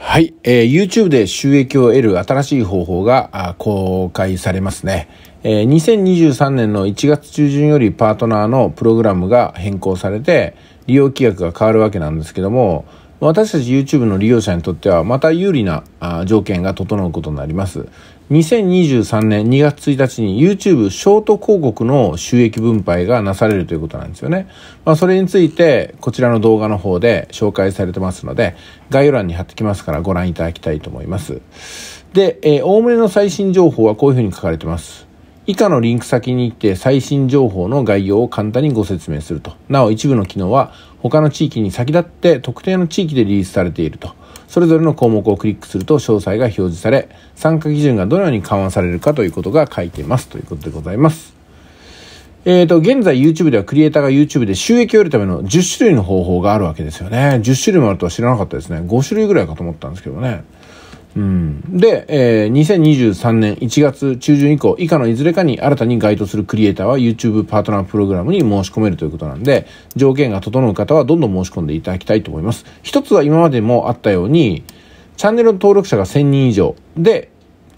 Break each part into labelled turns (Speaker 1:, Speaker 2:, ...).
Speaker 1: はい、えー、YouTube で収益を得る新しい方法が公開されますね、えー、2023年の1月中旬よりパートナーのプログラムが変更されて利用規約が変わるわけなんですけども私たち YouTube の利用者にとってはまた有利な条件が整うことになります2023年2月1日に YouTube ショート広告の収益分配がなされるということなんですよね。まあ、それについてこちらの動画の方で紹介されてますので概要欄に貼ってきますからご覧いただきたいと思います。で、えー、おおむねの最新情報はこういうふうに書かれてます。以下のリンク先に行って最新情報の概要を簡単にご説明すると。なお一部の機能は他の地域に先立って特定の地域でリリースされていると。それぞれの項目をクリックすると詳細が表示され、参加基準がどのように緩和されるかということが書いてますということでございます。えっ、ー、と、現在 YouTube ではクリエイターが YouTube で収益を得るための10種類の方法があるわけですよね。10種類もあるとは知らなかったですね。5種類ぐらいかと思ったんですけどね。うん、で、えー、2023年1月中旬以降、以下のいずれかに新たに該当するクリエイターは YouTube パートナープログラムに申し込めるということなんで、条件が整う方はどんどん申し込んでいただきたいと思います。一つは今までもあったように、チャンネルの登録者が1000人以上で、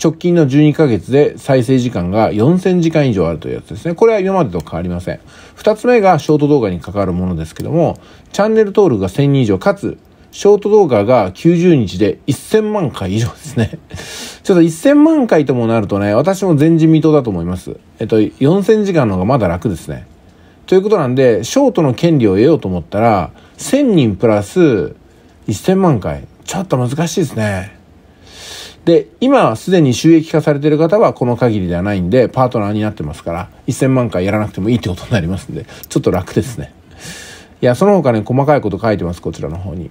Speaker 1: 直近の12ヶ月で再生時間が4000時間以上あるというやつですね。これは今までと変わりません。二つ目がショート動画に関わるものですけども、チャンネル登録が1000人以上、かつショート動画が90日で1000万回以上ですね。ちょっと1000万回ともなるとね、私も前人未到だと思います。えっと、4000時間の方がまだ楽ですね。ということなんで、ショートの権利を得ようと思ったら、1000人プラス1000万回。ちょっと難しいですね。で、今すでに収益化されている方はこの限りではないんで、パートナーになってますから、1000万回やらなくてもいいってことになりますんで、ちょっと楽ですね。いや、その他ね、細かいこと書いてます、こちらの方に。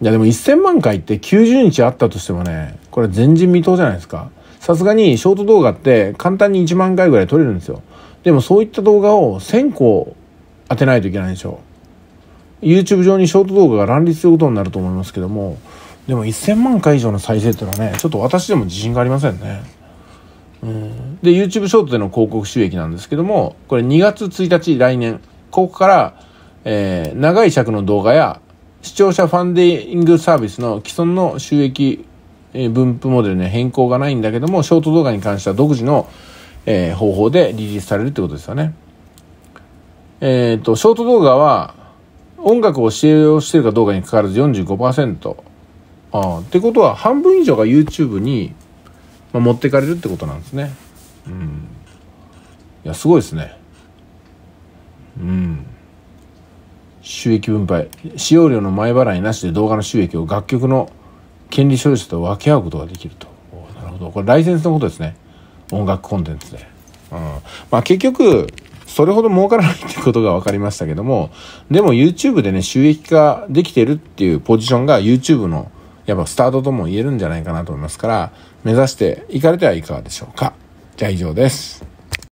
Speaker 1: いやでも1000万回って90日あったとしてもね、これ前人未到じゃないですか。さすがにショート動画って簡単に1万回ぐらい撮れるんですよ。でもそういった動画を1000個当てないといけないでしょ。YouTube 上にショート動画が乱立することになると思いますけども、でも1000万回以上の再生っていうのはね、ちょっと私でも自信がありませんね。うん、で、YouTube ショートでの広告収益なんですけども、これ2月1日来年、ここから、えー、長い尺の動画や視聴者ファンディングサービスの既存の収益分布モデルには変更がないんだけども、ショート動画に関しては独自の、えー、方法でリリースされるってことですよね。えっ、ー、と、ショート動画は音楽を使用しているかどうかにかかわらず45%。ああ、ってことは半分以上が YouTube に、まあ、持ってかれるってことなんですね。うん。いや、すごいですね。うん。収益分配使用料の前払いなしで動画の収益を楽曲の権利所有者と分け合うことができるとなるほどこれライセンスのことですね音楽コンテンツで、うん、まあ結局それほど儲からないってことが分かりましたけどもでも YouTube でね収益化できてるっていうポジションが YouTube のやっぱスタートとも言えるんじゃないかなと思いますから目指していかれてはいかがでしょうかじゃあ以上です